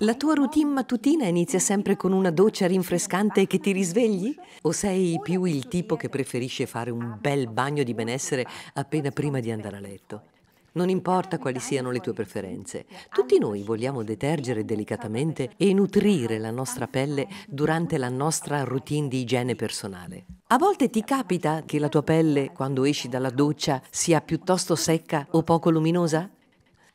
La tua routine mattutina inizia sempre con una doccia rinfrescante che ti risvegli? O sei più il tipo che preferisce fare un bel bagno di benessere appena prima di andare a letto? Non importa quali siano le tue preferenze, tutti noi vogliamo detergere delicatamente e nutrire la nostra pelle durante la nostra routine di igiene personale. A volte ti capita che la tua pelle, quando esci dalla doccia, sia piuttosto secca o poco luminosa?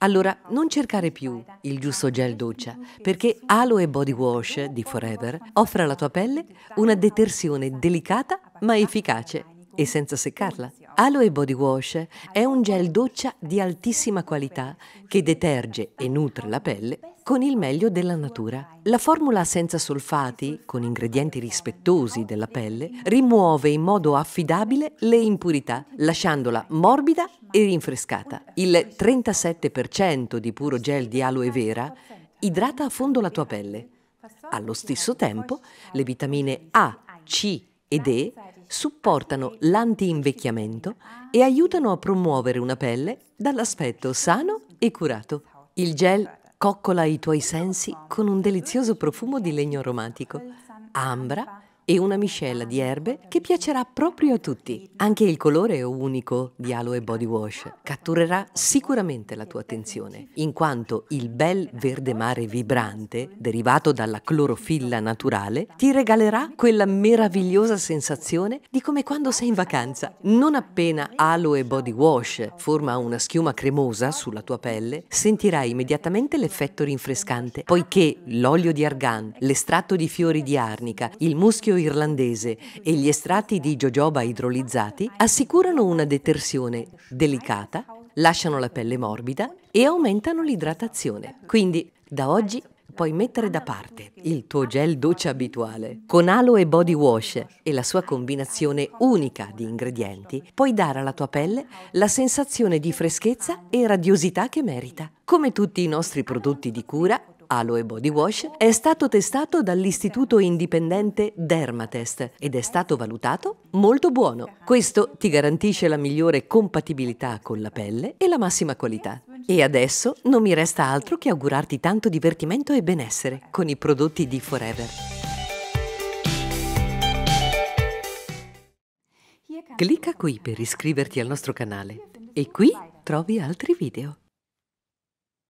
Allora, non cercare più il giusto gel doccia, perché Aloe Body Wash di Forever offre alla tua pelle una detersione delicata ma efficace e senza seccarla. Aloe Body Wash è un gel doccia di altissima qualità che deterge e nutre la pelle con il meglio della natura. La formula senza solfati, con ingredienti rispettosi della pelle, rimuove in modo affidabile le impurità, lasciandola morbida e rinfrescata. Il 37% di puro gel di aloe vera idrata a fondo la tua pelle. Allo stesso tempo, le vitamine A, C ed e supportano l'anti-invecchiamento e aiutano a promuovere una pelle dall'aspetto sano e curato. Il gel coccola i tuoi sensi con un delizioso profumo di legno aromatico. Ambra e una miscela di erbe che piacerà proprio a tutti. Anche il colore unico di Aloe Body Wash catturerà sicuramente la tua attenzione, in quanto il bel verde mare vibrante, derivato dalla clorofilla naturale, ti regalerà quella meravigliosa sensazione di come quando sei in vacanza. Non appena Aloe Body Wash forma una schiuma cremosa sulla tua pelle, sentirai immediatamente l'effetto rinfrescante, poiché l'olio di argan, l'estratto di fiori di arnica, il muschio secchio irlandese e gli estratti di jojoba idrolizzati assicurano una detersione delicata, lasciano la pelle morbida e aumentano l'idratazione. Quindi, da oggi puoi mettere da parte il tuo gel doccia abituale. Con aloe body wash e la sua combinazione unica di ingredienti, puoi dare alla tua pelle la sensazione di freschezza e radiosità che merita. Come tutti i nostri prodotti di cura, Aloe Body Wash è stato testato dall'istituto indipendente Dermatest ed è stato valutato molto buono. Questo ti garantisce la migliore compatibilità con la pelle e la massima qualità. E adesso non mi resta altro che augurarti tanto divertimento e benessere con i prodotti di Forever. Clicca qui per iscriverti al nostro canale e qui trovi altri video.